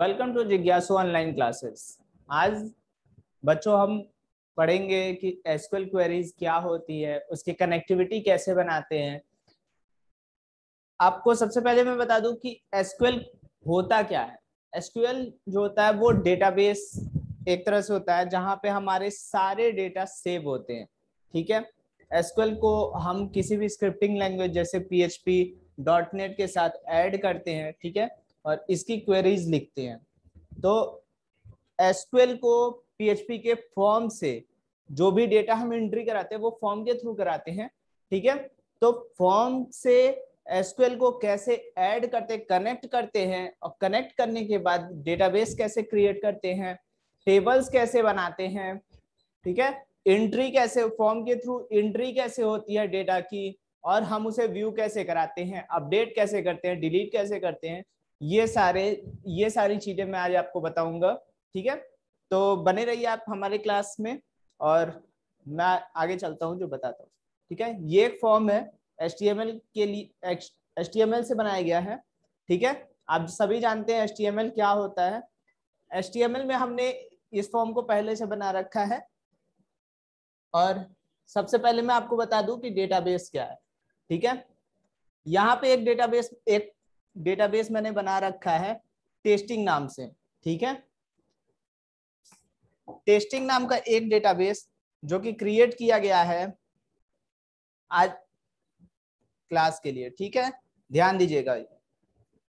welcome to जिज्ञासु online classes आज बच्चों हम पढ़ेंगे कि एसक्यूएल क्वेरीज क्या होती है उसकी कनेक्टिविटी कैसे बनाते हैं आपको सबसे पहले मैं बता दूं कि एसक्यूएल होता क्या है एसक्यूएल जो होता है वो डेटाबेस एक तरह से होता है जहां पे हमारे सारे डेटा सेव होते हैं ठीक है एसक्यूएल को हम किसी भी स्क्रिप्टिंग लैंग्वेज जैसे पी डॉट नेट के साथ एड करते हैं ठीक है और इसकी क्वेरीज लिखते हैं तो एसक्यूएल को पीएचपी के फॉर्म से जो भी डेटा हम एंट्री कराते हैं वो फॉर्म के थ्रू कराते हैं ठीक है तो फॉर्म से एसक्यूएल को कैसे ऐड करते कनेक्ट करते हैं और कनेक्ट करने के बाद डेटाबेस कैसे क्रिएट करते हैं टेबल्स कैसे बनाते हैं ठीक है एंट्री कैसे फॉर्म के थ्रू एंट्री कैसे होती है डेटा की और हम उसे व्यू कैसे कराते हैं अपडेट कैसे करते हैं डिलीट कैसे करते हैं ये सारे ये सारी चीजें मैं आज आपको बताऊंगा ठीक है तो बने रहिए आप हमारे क्लास में और मैं आगे चलता हूँ जो बताता हूँ ठीक है ये एक फॉर्म है एस के लिए एस टी से बनाया गया है ठीक है आप सभी जानते हैं एच क्या होता है एच में हमने इस फॉर्म को पहले से बना रखा है और सबसे पहले मैं आपको बता दूं कि डेटाबेस क्या है ठीक है यहाँ पे एक डेटाबेस एक डेटाबेस मैंने बना रखा है टेस्टिंग नाम से ठीक है टेस्टिंग नाम का एक डेटाबेस जो कि क्रिएट किया गया है आज क्लास के लिए ठीक है ध्यान दीजिएगा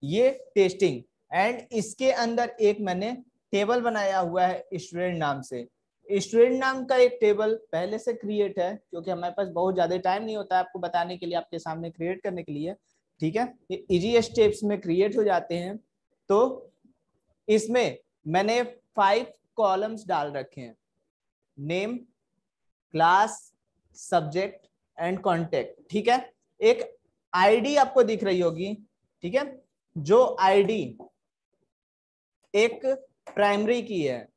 ये टेस्टिंग एंड इसके अंदर एक मैंने टेबल बनाया हुआ है स्टूडेंट नाम से स्टूडेंट नाम का एक टेबल पहले से क्रिएट है क्योंकि हमारे पास बहुत ज्यादा टाइम नहीं होता है आपको बताने के लिए आपके सामने क्रिएट करने के लिए ठीक है ये इजी स्टेप्स में क्रिएट हो जाते हैं तो इसमें मैंने फाइव कॉलम्स डाल रखे हैं name class subject and contact ठीक है एक आईडी आपको दिख रही होगी ठीक है जो आईडी एक प्राइमरी की है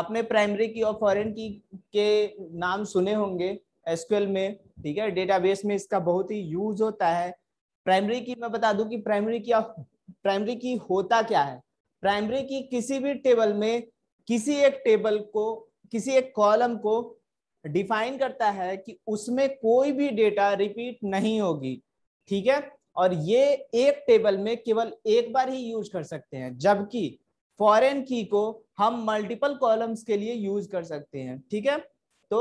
आपने प्राइमरी की और फॉरेन की के नाम सुने होंगे एसक्यूएल में ठीक है डेटाबेस में इसका बहुत ही यूज होता है प्राइमरी की मैं बता दूं कि प्राइमरी की प्राइमरी की होता क्या है प्राइमरी की किसी भी टेबल में किसी एक टेबल को किसी एक कॉलम को डिफाइन करता है कि उसमें कोई भी डेटा रिपीट नहीं होगी ठीक है और ये एक टेबल में केवल एक बार ही यूज कर सकते हैं जबकि फॉरेन की को हम मल्टीपल कॉलम्स के लिए यूज कर सकते हैं ठीक है तो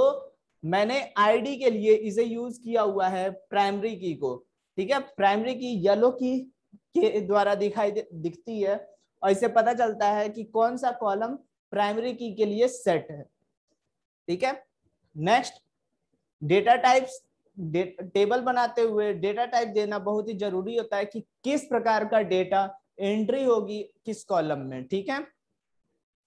मैंने आईडी के लिए इसे यूज किया हुआ है प्राइमरी की को ठीक है प्राइमरी की येलो की के द्वारा दिखाई दिखती है और इसे पता चलता है कि कौन सा कॉलम प्राइमरी की के लिए सेट है ठीक है नेक्स्ट डेटा टाइप्स टेबल बनाते हुए डेटा टाइप देना बहुत ही जरूरी होता है कि किस प्रकार का डेटा एंट्री होगी किस कॉलम में ठीक है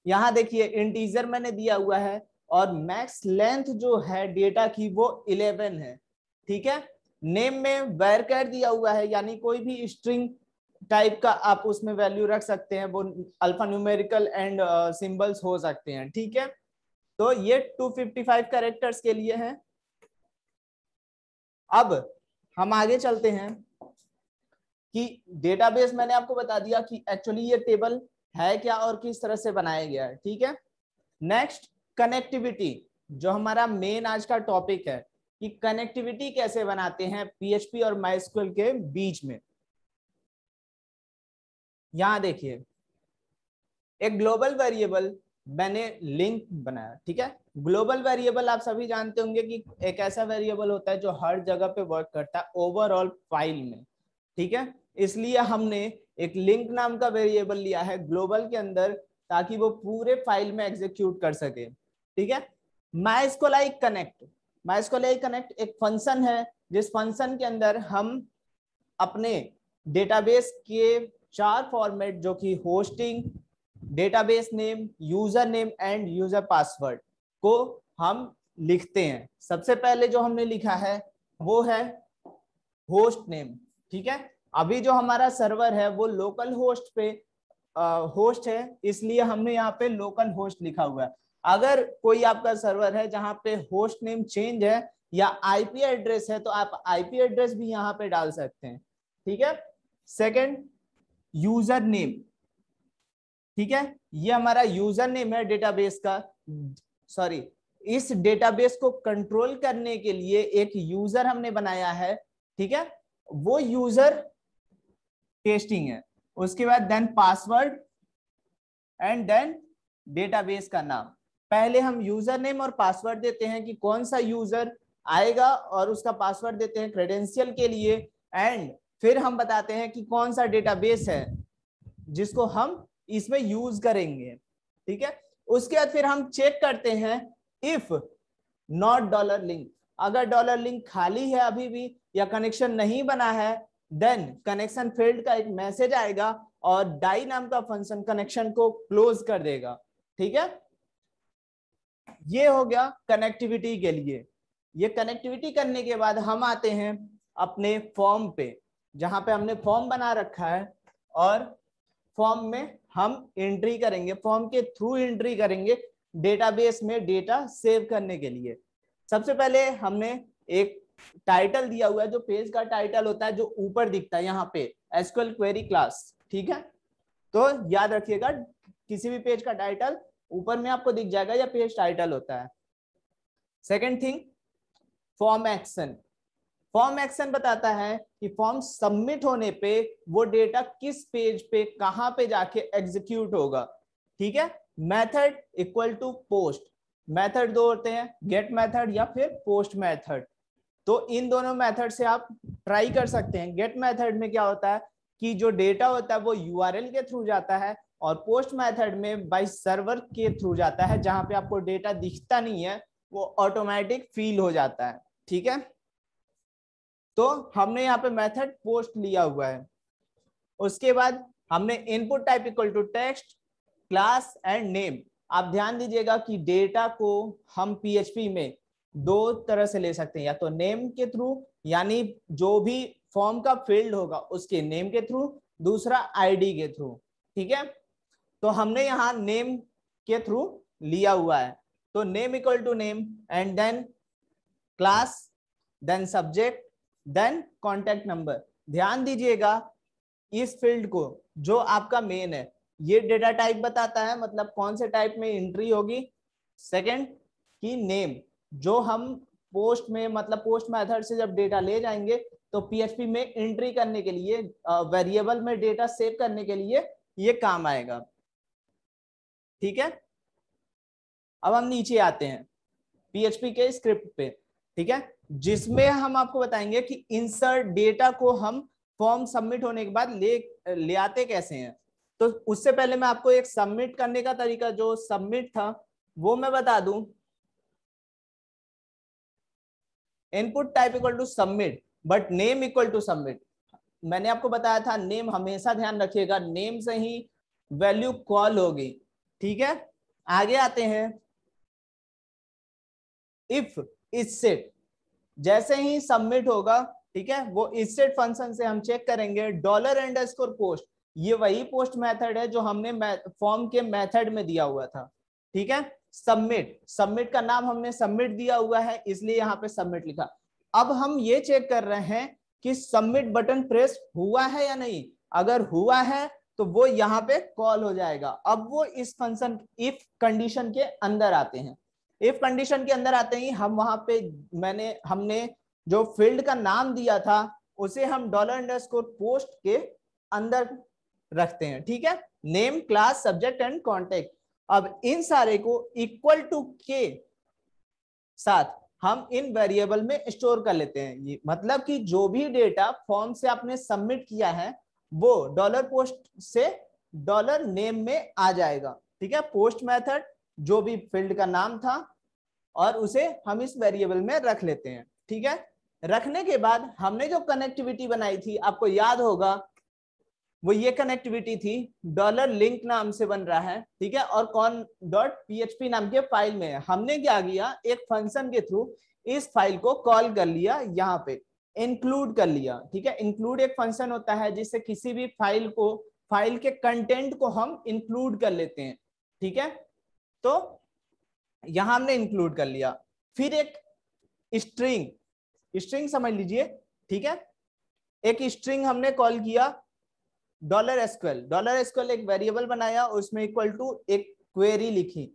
यहां देखिए इंटीजर मैंने दिया हुआ है और मैक्स लेंथ जो है डेटा की वो 11 है ठीक है नेम में वेर कैट दिया हुआ है यानी कोई भी स्ट्रिंग टाइप का आप उसमें वैल्यू रख सकते हैं वो अल्फा न्यूमेरिकल एंड सिंबल्स हो सकते हैं ठीक है तो ये 255 कैरेक्टर्स के लिए है अब हम आगे चलते हैं कि डेटाबेस मैंने आपको बता दिया कि एक्चुअली ये टेबल है क्या और किस तरह से बनाया गया है ठीक है नेक्स्ट कनेक्टिविटी जो हमारा मेन आज का टॉपिक है कि कनेक्टिविटी कैसे बनाते हैं पीएचपी और माइस्कुल के बीच में यहां देखिए एक ग्लोबल वेरिएबल मैंने लिंक बनाया ठीक है ग्लोबल वेरिएबल आप सभी जानते होंगे कि एक ऐसा वेरिएबल होता है जो हर जगह पे वर्क करता है ओवरऑल फाइल में ठीक है इसलिए हमने एक लिंक नाम का वेरिएबल लिया है ग्लोबल के अंदर ताकि वो पूरे फाइल में एग्जीक्यूट कर सके ठीक है माइस्कोलाइक कनेक्ट माइस्कोले कनेक्ट एक फंक्शन है जिस फंक्शन के अंदर हम अपने डेटाबेस के चार फॉर्मेट जो कि hosting database name user name and user password को हम लिखते हैं सबसे पहले जो हमने लिखा है वो है होस्ट नेम ठीक है अभी जो हमारा सर्वर है वो लोकल होस्ट पे होस्ट है इसलिए हमने यहाँ पे लोकल होस्ट लिखा हुआ है अगर कोई आपका सर्वर है जहां पे होस्ट नेम चेंज है या आईपी एड्रेस है तो आप आईपी एड्रेस भी यहां पे डाल सकते हैं ठीक है सेकंड यूजर नेम ठीक है ये हमारा यूजर नेम है डेटाबेस का सॉरी इस डेटाबेस को कंट्रोल करने के लिए एक यूजर हमने बनाया है ठीक है वो यूजर टेस्टिंग है उसके बाद then password and then database का नाम पहले हम यूजर नेम और पासवर्ड देते हैं कि कौन सा यूजर आएगा और उसका पासवर्ड देते हैं क्रेडेंशियल के लिए एंड फिर हम बताते हैं कि कौन सा डेटाबेस है जिसको हम इसमें यूज करेंगे ठीक है उसके बाद फिर हम चेक करते हैं इफ नॉट डॉलर लिंक अगर डॉलर लिंक खाली है अभी भी या कनेक्शन नहीं बना है देन कनेक्शन फील्ड का एक मैसेज आएगा और डाई नाम का फंक्शन कनेक्शन को क्लोज कर देगा ठीक है ये हो गया कनेक्टिविटी के लिए ये कनेक्टिविटी करने के बाद हम आते हैं अपने फॉर्म पे जहां पे हमने फॉर्म बना रखा है और फॉर्म में हम एंट्री करेंगे फॉर्म के थ्रू एंट्री करेंगे डेटाबेस में डेटा सेव करने के लिए सबसे पहले हमने एक टाइटल दिया हुआ है जो पेज का टाइटल होता है जो ऊपर दिखता है यहाँ पे एसक्यूएल क्वेरी क्लास ठीक है तो याद रखिएगा किसी भी पेज का टाइटल ऊपर में आपको दिख जाएगा या पेज टाइटल होता है second thing form action form action बताता है कि फॉर्म सबमिट होने पे वो डेटा किस पेज पे कहां पे जाके एग्जीक्यूट होगा ठीक है method equal to post method दो होते हैं गेट मेथड या फिर पोस्ट मेथड तो इन दोनों मेथड से आप ट्राई कर सकते हैं गेट मेथड में क्या होता है कि जो डेटा होता है वो यूआरएल के थ्रू जाता है और पोस्ट मेथड में बाई सर्वर के थ्रू जाता है जहां पे आपको डेटा दिखता नहीं है वो ऑटोमेटिक फील हो जाता है ठीक है तो हमने यहाँ पे मेथड पोस्ट लिया हुआ है उसके बाद हमने input type equal to text class and name आप ध्यान दीजिएगा कि डेटा को हम पीएचपी में दो तरह से ले सकते हैं या तो नेम के थ्रू यानी जो भी फॉर्म का फील्ड होगा उसके नेम के थ्रू दूसरा आईडी के थ्रू ठीक है तो हमने यहाँ नेम के थ्रू लिया हुआ है तो name equal to name and then class then subject then contact number ध्यान दीजिएगा इस फील्ड को जो आपका मेन है ये डेटा टाइप बताता है मतलब कौन से टाइप में एंट्री होगी सेकंड की नेम जो हम पोस्ट में मतलब पोस्ट मेथड से जब डेटा ले जाएंगे तो पीएचपी में एंट्री करने के लिए वेरिएबल में डेटा सेव करने के लिए ये काम आएगा ठीक है अब हम नीचे आते हैं पीएचपी के स्क्रिप्ट पे ठीक है जिसमें हम आपको बताएंगे कि इंसर्ट डेटा को हम फॉर्म सबमिट होने के बाद ले ले आते कैसे हैं तो उससे पहले मैं आपको एक सबमिट करने का तरीका जो सबमिट था वो मैं बता दूं input type equal to submit but name equal to submit मैंने आपको बताया था नेम हमेशा ध्यान रखिएगा नेम से ही वैल्यू कॉल होगी ठीक है आगे आते हैं इफ इज सेट जैसे ही सबमिट होगा ठीक है वो इज सेट फंक्शन से हम चेक करेंगे डॉलर एंड स्कोर पोस्ट ये वही पोस्ट मेथड है जो हमने फॉर्म के मेथड में दिया हुआ था ठीक है सबमिट सबमिट का नाम हमने सबमिट दिया हुआ है इसलिए यहाँ पे सबमिट लिखा अब हम ये चेक कर रहे हैं कि सबमिट बटन प्रेस हुआ है या नहीं अगर हुआ है तो वो यहाँ पे कॉल हो जाएगा अब वो इस फंक्शन इफ कंडीशन के अंदर आते हैं इफ कंडीशन के अंदर आते ही हम वहां पे मैंने हमने जो फील्ड का नाम दिया था उसे हम डॉलर अंडरस्कोर पोस्ट के अंदर रखते हैं ठीक है name class subject and contact अब इन सारे को इक्वल टू के साथ हम इन वेरिएबल में स्टोर कर लेते हैं मतलब कि जो भी डेटा फॉर्म से आपने सबमिट किया है वो डॉलर पोस्ट से डॉलर नेम में आ जाएगा ठीक है पोस्ट मेथड जो भी फील्ड का नाम था और उसे हम इस वेरिएबल में रख लेते हैं ठीक है रखने के बाद हमने जो कनेक्टिविटी बनाई थी आपको याद होगा वो ये कनेक्टिविटी थी डॉलर लिंक नाम से बन रहा है ठीक है और कौन डॉट पी नाम के फाइल में हमने क्या किया एक फंक्शन के थ्रू इस फाइल को कॉल कर लिया यहाँ पे इंक्लूड कर लिया ठीक है इंक्लूड एक फंक्शन होता है जिससे किसी भी फाइल को फाइल के कंटेंट को हम इंक्लूड कर लेते हैं ठीक है तो यहां हमने इंक्लूड कर लिया फिर एक स्ट्रिंग स्ट्रिंग समझ लीजिए ठीक है एक स्ट्रिंग हमने कॉल किया डॉलर एसक्वेल डॉलर एसक्वेल एक वेरिएबल बनाया उसमें इक्वल टू एक क्वेरी लिखी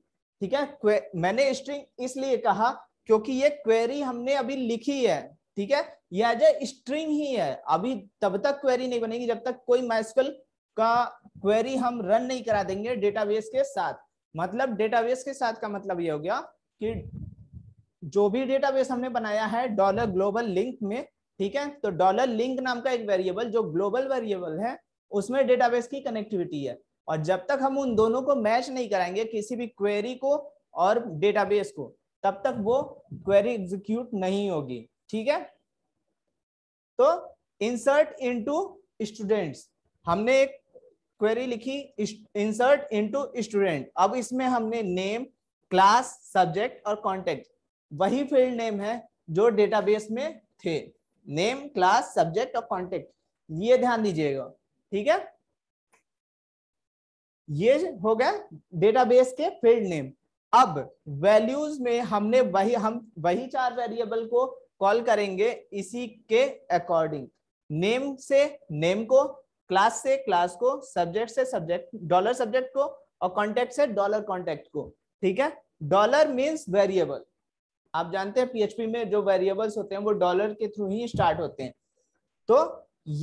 ठीक है मैंने स्ट्रिंग इसलिए कहा क्योंकि ये क्वेरी हमने अभी लिखी है ठीक है ये एज ए स्ट्रिंग ही है अभी तब तक क्वेरी नहीं बनेगी जब तक कोई मैस्कल का क्वेरी हम रन नहीं करा देंगे डेटाबेस के साथ मतलब डेटाबेस के साथ का मतलब ये हो गया कि जो भी डेटाबेस हमने बनाया है डॉलर ग्लोबल लिंक में ठीक है तो डॉलर लिंक नाम का एक वेरिएबल जो ग्लोबल वेरिएबल है उसमें डेटाबेस की कनेक्टिविटी है और जब तक हम उन दोनों को मैच नहीं कराएंगे किसी भी क्वेरी को और डेटाबेस को तब तक वो क्वेरी एग्जीक्यूट नहीं होगी ठीक है तो इंसर्ट इनटू स्टूडेंट्स हमने एक क्वेरी लिखी इंसर्ट इनटू स्टूडेंट अब इसमें हमने नेम क्लास सब्जेक्ट और कॉन्टेक्ट वही फील्ड नेम है जो डेटाबेस में थे नेम क्लास सब्जेक्ट और कॉन्टेक्ट ये ध्यान दीजिएगा ठीक है ये हो गया डेटाबेस के फील्ड नेम अब वैल्यूज में हमने वही हम वही चार वेरिएबल को कॉल करेंगे इसी के अकॉर्डिंग नेम से नेम को क्लास से क्लास को सब्जेक्ट से सब्जेक्ट डॉलर सब्जेक्ट को और कॉन्टेक्ट से डॉलर कॉन्टेक्ट को ठीक है डॉलर मीन्स वेरिएबल आप जानते हैं पीएचपी में जो वेरिएबल्स होते हैं वो डॉलर के थ्रू ही स्टार्ट होते हैं तो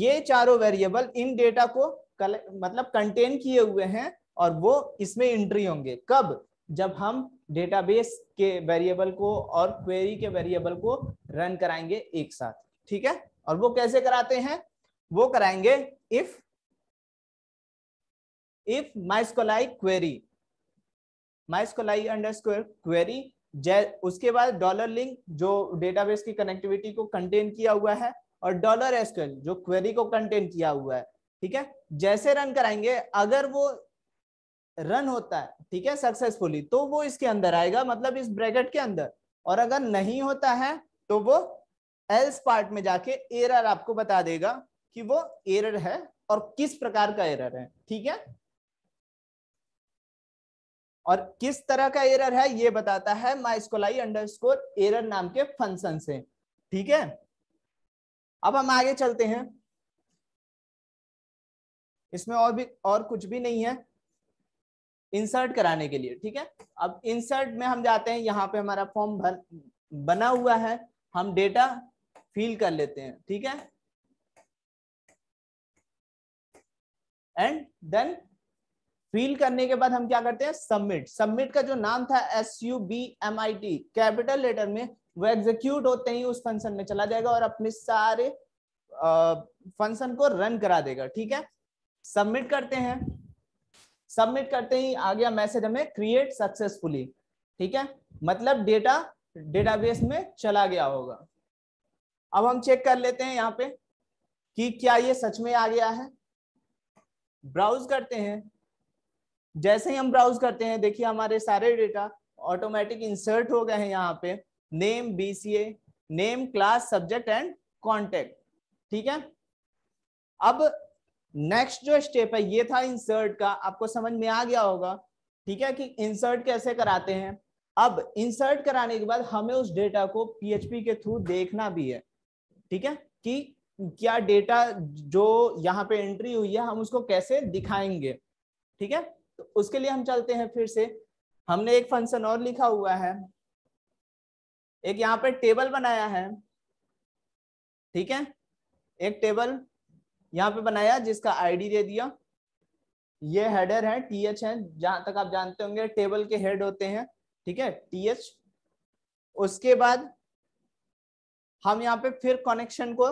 ये चारों वेरिएबल इन डेटा को कल, मतलब कंटेन किए हुए हैं और वो इसमें एंट्री होंगे कब जब हम डेटाबेस के वेरिएबल को और क्वेरी के वेरिएबल को रन कराएंगे एक साथ ठीक है और वो कैसे कराते हैं वो कराएंगे if if mysqli query mysqli underscore query उसके बाद डॉलर लिंक जो डेटाबेस की कनेक्टिविटी को कंटेन किया हुआ है और डॉलर एसक्यूएल जो क्वेरी को कंटेन किया हुआ है ठीक है जैसे रन कराएंगे अगर वो रन होता है ठीक है सक्सेसफुली तो वो इसके अंदर आएगा मतलब इस ब्रैकेट के अंदर और अगर नहीं होता है तो वो एल्स पार्ट में जाके एरर आपको बता देगा कि वो एरर है और किस प्रकार का एरर है ठीक है और किस तरह का एरर है ये बताता है माइस्कोलाई अंडरस्कोर एरर नाम के फंक्शन से ठीक है अब हम आगे चलते हैं इसमें और भी और कुछ भी नहीं है इंसर्ट कराने के लिए ठीक है अब इंसर्ट में हम जाते हैं यहाँ पे हमारा फॉर्म बना हुआ है हम डेटा फिल कर लेते हैं ठीक है एंड देन फील करने के बाद हम क्या करते हैं सबमिट सबमिट का जो नाम था S U B M I T capital letter में वो एग्जीक्यूट होते ही उस फंक्शन में चला जाएगा और अपने सारे फंक्शन को रन करा देगा ठीक है सबमिट करते हैं सबमिट करते ही आ गया मैसेज हमें क्रिएट सक्सेसफुली ठीक है मतलब डेटा डेटाबेस में चला गया होगा अब हम चेक कर लेते हैं यहाँ पे कि क्या ये सच में आ गया है ब्राउज करते हैं जैसे ही हम ब्राउज करते हैं देखिए हमारे सारे डेटा ऑटोमेटिक इंसर्ट हो गए हैं यहाँ पे name BCA name class subject and contact ठीक है अब नेक्स्ट जो स्टेप है ये था इंसर्ट का आपको समझ में आ गया होगा ठीक है कि इंसर्ट कैसे कराते हैं अब इंसर्ट कराने के बाद हमें उस डेटा को पीएचपी के थ्रू देखना भी है ठीक है कि क्या डेटा जो यहाँ पे एंट्री हुई है हम उसको कैसे दिखाएंगे ठीक है तो उसके लिए हम चलते हैं फिर से हमने एक फंक्शन और लिखा हुआ है एक यहाँ पे टेबल बनाया है ठीक है एक टेबल यहाँ पे बनाया जिसका आईडी दे दिया ये हेडर है टी एच है जहां तक आप जानते होंगे टेबल के हेड होते हैं ठीक है टी एच उसके बाद हम यहाँ पे फिर कनेक्शन को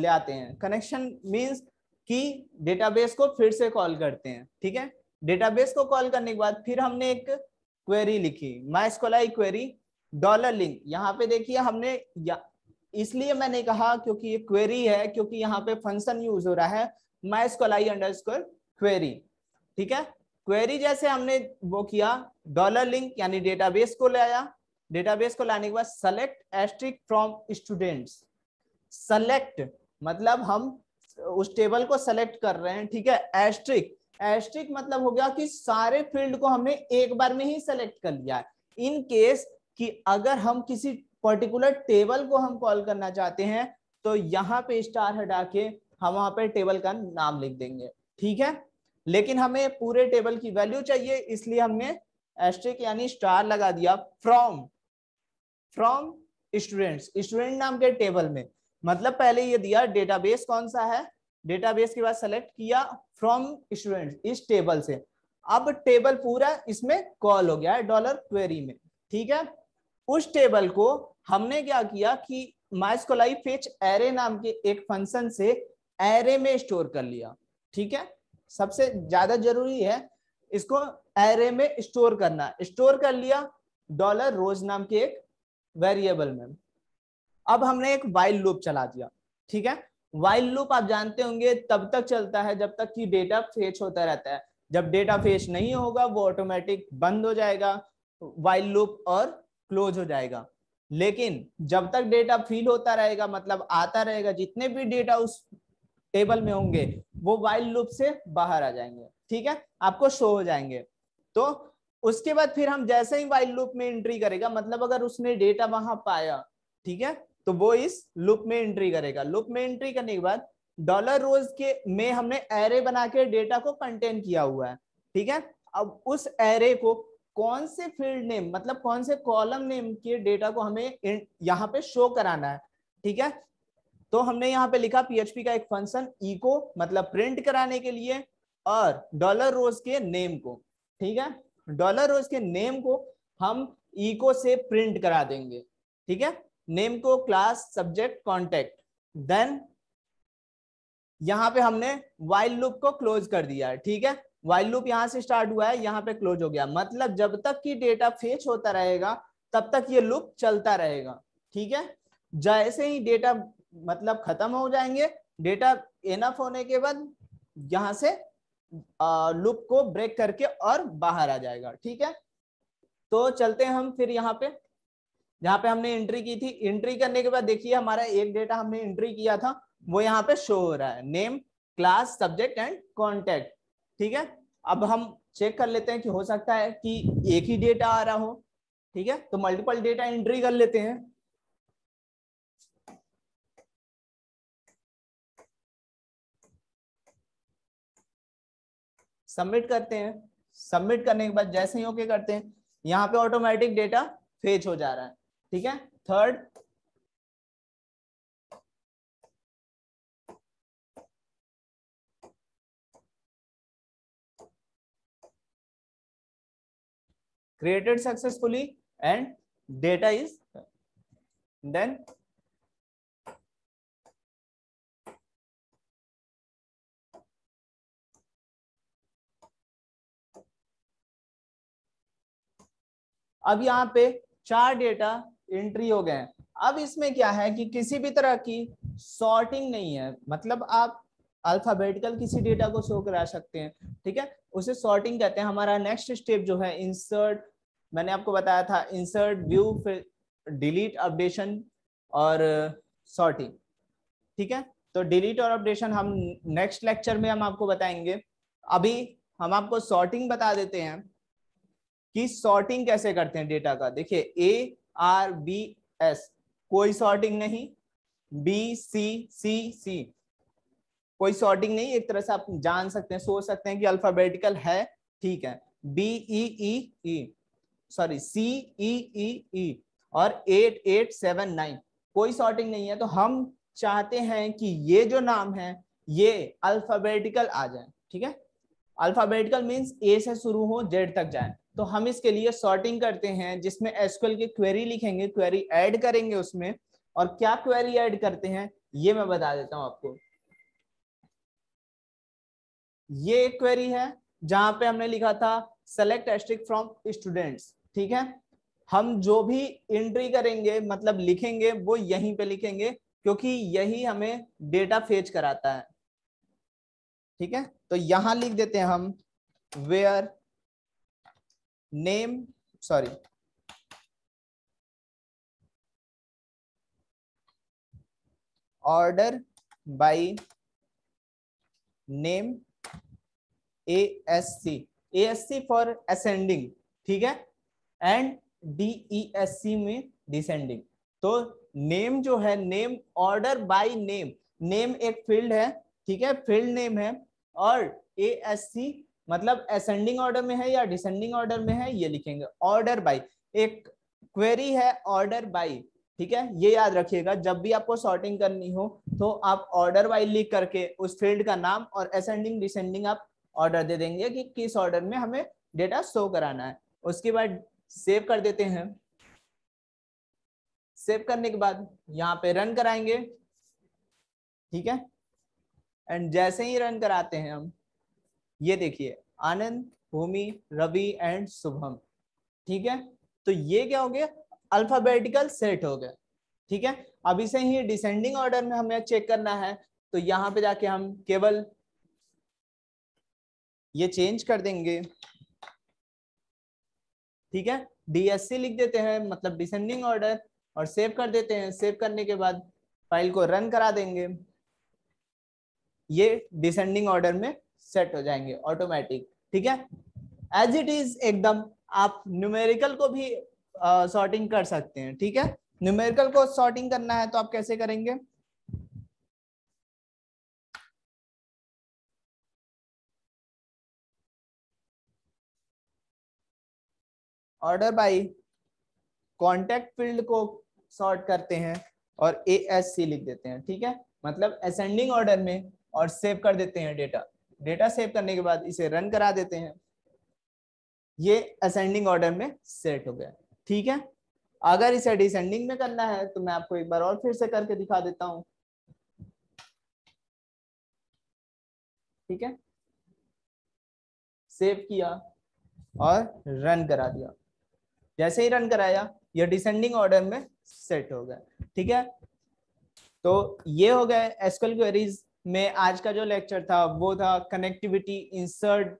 ले आते हैं कनेक्शन मीन्स कि डेटाबेस को फिर से कॉल करते हैं ठीक है डेटाबेस को कॉल करने के बाद फिर हमने एक क्वेरी लिखी माइस्कोलाई क्वेरी डॉलर लिंक यहाँ पे देखिए हमने इसलिए मैंने कहा क्योंकि ये क्वेरी है क्योंकि यहाँ पे फंक्शन यूज हो रहा है माइस्कोलाई अंडर क्वेरी ठीक है क्वेरी जैसे हमने वो किया डॉलर लिंक यानी डेटाबेस को लाया डेटाबेस को लाने के बाद select asterisk from students select मतलब हम उस टेबल को सेलेक्ट कर रहे हैं ठीक है एस्ट्रिक एस्ट्रिक मतलब हो गया कि सारे फील्ड को हमने एक बार में ही सेलेक्ट कर लिया है इन केस कि अगर हम किसी पर्टिकुलर टेबल को हम कॉल करना चाहते हैं तो यहाँ पे स्टार हटा के हम वहां पर टेबल का नाम लिख देंगे ठीक है लेकिन हमें पूरे टेबल की वैल्यू चाहिए इसलिए हमने एस्ट्रिक यानी स्टार लगा दिया फ्रॉम फ्रॉम स्टूडेंट्स स्टूडेंट नाम के टेबल में मतलब पहले ये दिया डेटाबेस कौन सा है डेटाबेस के बाद सेलेक्ट किया फ्रॉम स्टूडेंट्स इस टेबल से अब टेबल पूरा इसमें कॉल हो गया है डॉलर क्वेरी में ठीक है उस टेबल को हमने क्या किया कि माइस्कोलाई फेच एरे नाम के एक फंक्शन से एरे में स्टोर कर लिया ठीक है सबसे ज्यादा जरूरी है इसको एरे में स्टोर करना स्टोर कर लिया डॉलर रोज नाम के एक वेरिएबल में अब हमने एक वाइल लूप चला दिया ठीक है वाइल लूप आप जानते होंगे तब तक चलता है जब तक कि डेटा फेच होता रहता है जब डेटा फेच नहीं होगा वो ऑटोमेटिक बंद हो जाएगा वाइल लूप और क्लोज हो जाएगा लेकिन जब तक डेटा फील होता रहेगा मतलब आता रहेगा जितने भी डेटा उस टेबल में होंगे वो वाइल्ड लूप से बाहर आ जाएंगे ठीक है आपको शो हो जाएंगे तो उसके बाद फिर हम जैसे ही वाइल्ड लूप में एंट्री करेगा मतलब अगर उसने डेटा वहां पाया ठीक है तो वो इस लूप में एंट्री करेगा लूप में एंट्री करने के बाद डॉलर रोज के में हमने एरे बना के डेटा को कंटेन किया हुआ है ठीक है अब उस एरे को कौन से फील्ड नेम मतलब कौन से कॉलम नेम के डेटा को हमें यहाँ पे शो कराना है ठीक है तो हमने यहाँ पे लिखा पीएचपी का एक फंक्शन इको e मतलब प्रिंट कराने के लिए और डॉलर रोज के नेम को ठीक है डॉलर रोज के नेम को हम इको e से प्रिंट करा देंगे ठीक है नेम को क्लास सब्जेक्ट कॉन्टेक्ट देन यहाँ पे हमने वाइल लुप को क्लोज कर दिया है ठीक है वाइल लुप यहाँ से स्टार्ट हुआ है यहाँ पे क्लोज हो गया मतलब जब तक की डेटा फेच होता रहेगा तब तक ये लुप चलता रहेगा ठीक है जैसे ही डेटा मतलब खत्म हो जाएंगे डेटा एनफ होने के बाद यहाँ से लूप को ब्रेक करके और बाहर आ जाएगा ठीक है तो चलते हैं हम फिर यहाँ पे जहाँ पे हमने एंट्री की थी एंट्री करने के बाद देखिए हमारा एक डेटा हमने एंट्री किया था वो यहाँ पे शो हो रहा है name class subject and contact ठीक है अब हम चेक कर लेते हैं कि हो सकता है कि एक ही डेटा आ रहा हो ठीक है तो मल्टीपल डेटा एंट्री कर लेते हैं सबमिट करते हैं सबमिट करने के बाद जैसे ही ओके करते हैं यहाँ पे ऑटोमेटिक डेटा फेच हो जा रहा है ठीक है third created successfully and data is then अब यहाँ पे चार डेटा एंट्री हो गए हैं अब इसमें क्या है कि किसी भी तरह की सॉर्टिंग नहीं है मतलब आप अल्फाबेटिकल किसी डेटा को शो करा सकते हैं ठीक है उसे सॉर्टिंग कहते हैं हमारा नेक्स्ट स्टेप जो है इंसर्ट मैंने आपको बताया था इंसर्ट व्यू फिर डिलीट अपडेशन और सॉर्टिंग uh, ठीक है तो डिलीट और अपडेशन हम नेक्स्ट लेक्चर में हम आपको बताएंगे अभी हम आपको सॉर्टिंग बता देते हैं कि सॉर्टिंग कैसे करते हैं डेटा का देखिए ए आर बी एस कोई सॉर्टिंग नहीं बी सी सी सी कोई सॉर्टिंग नहीं एक तरह से आप जान सकते हैं सोच सकते हैं कि अल्फाबेटिकल है ठीक है बी ई ई ई सॉरी सी ई ई ई और एट एट सेवन नाइन कोई सॉर्टिंग नहीं है तो हम चाहते हैं कि ये जो नाम है ये अल्फाबेटिकल आ जाए ठीक है अल्फाबेटिकल मीन्स ए से शुरू हो जेड तक जाए तो हम इसके लिए सॉर्टिंग करते हैं जिसमें एसक्यूएल की क्वेरी लिखेंगे क्वेरी ऐड करेंगे उसमें और क्या क्वेरी ऐड करते हैं ये मैं बता देता हूं आपको ये एक क्वेरी है जहां पे हमने लिखा था सेलेक्ट एस्ट्रिक फ्रॉम स्टूडेंट्स ठीक है हम जो भी एंट्री करेंगे मतलब लिखेंगे वो यहीं पे लिखेंगे क्योंकि यही हमें डेटा फेच कराता है ठीक है तो यहां लिख देते हैं हम where name sorry order by name A S C A S C for ascending ठीक है and D E S C में डिसेंडिंग तो नेम जो है name order by name name एक फील्ड है ठीक है फील्ड नेम है और ए एस सी मतलब असेंडिंग ऑर्डर में है या डिसेंडिंग ऑर्डर में है ये लिखेंगे ऑर्डर बाई एक क्वेरी है ऑर्डर बाई ठीक है ये याद रखिएगा जब भी आपको सॉर्टिंग करनी हो तो आप ऑर्डर वाइज लिख करके उस फील्ड का नाम और असेंडिंग डिसेंडिंग आप ऑर्डर दे देंगे कि किस ऑर्डर में हमें डेटा शो कराना है उसके बाद सेव कर देते हैं सेव करने के बाद यहाँ पे रन कराएंगे ठीक है एंड जैसे ही रन कराते हैं हम ये देखिए आनंद भूमि रवि एंड शुभम ठीक है तो ये क्या हो गया अल्फाबेटिकल सेट हो गया ठीक है अभी से ही डिसेंडिंग ऑर्डर में हमें चेक करना है तो यहाँ पे जाके हम केवल ये चेंज कर देंगे ठीक है डीएससी लिख देते हैं मतलब डिसेंडिंग ऑर्डर और सेव कर देते हैं सेव करने के बाद फाइल को रन करा देंगे ये डिसेंडिंग ऑर्डर में सेट हो जाएंगे ऑटोमेटिक ठीक है एज इट इज एकदम आप न्यूमेरिकल को भी सॉर्टिंग uh, कर सकते हैं ठीक है न्यूमेरिकल को सॉर्टिंग करना है तो आप कैसे करेंगे ऑर्डर बाई कॉन्टेक्ट फील्ड को सॉर्ट करते हैं और ए एस सी लिख देते हैं ठीक है मतलब असेंडिंग ऑर्डर में और सेव कर देते हैं डेटा डेटा सेव करने के बाद इसे रन करा देते हैं ये असेंडिंग ऑर्डर में सेट हो गया ठीक है अगर इसे डिसेंडिंग में करना है तो मैं आपको एक बार और फिर से करके दिखा देता हूं ठीक है सेव किया और रन करा दिया जैसे ही रन कराया ये डिसेंडिंग ऑर्डर में सेट हो गया ठीक है तो ये हो गया एसक्यूएल क्वेरीज में आज का जो लेक्चर था वो था connectivity insert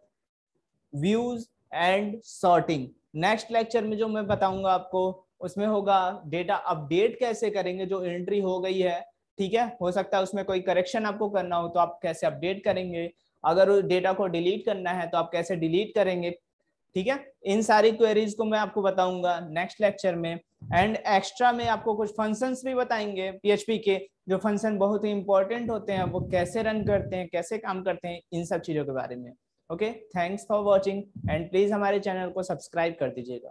views and sorting next lecture में जो मैं बताऊंगा आपको उसमें होगा डेटा अपडेट कैसे करेंगे जो एंट्री हो गई है ठीक है हो सकता है उसमें कोई करेक्शन आपको करना हो तो आप कैसे अपडेट करेंगे अगर उस डेटा को डिलीट करना है तो आप कैसे डिलीट करेंगे ठीक है इन सारी क्वेरीज को मैं आपको बताऊंगा नेक्स्ट लेक्चर में एंड एक्स्ट्रा में आपको कुछ फंक्शंस भी बताएंगे पीएचपी के जो फंक्शन बहुत ही इंपॉर्टेंट होते हैं वो कैसे रन करते हैं कैसे काम करते हैं इन सब चीज़ों के बारे में okay thanks for watching and please हमारे चैनल को सब्सक्राइब कर दीजिएगा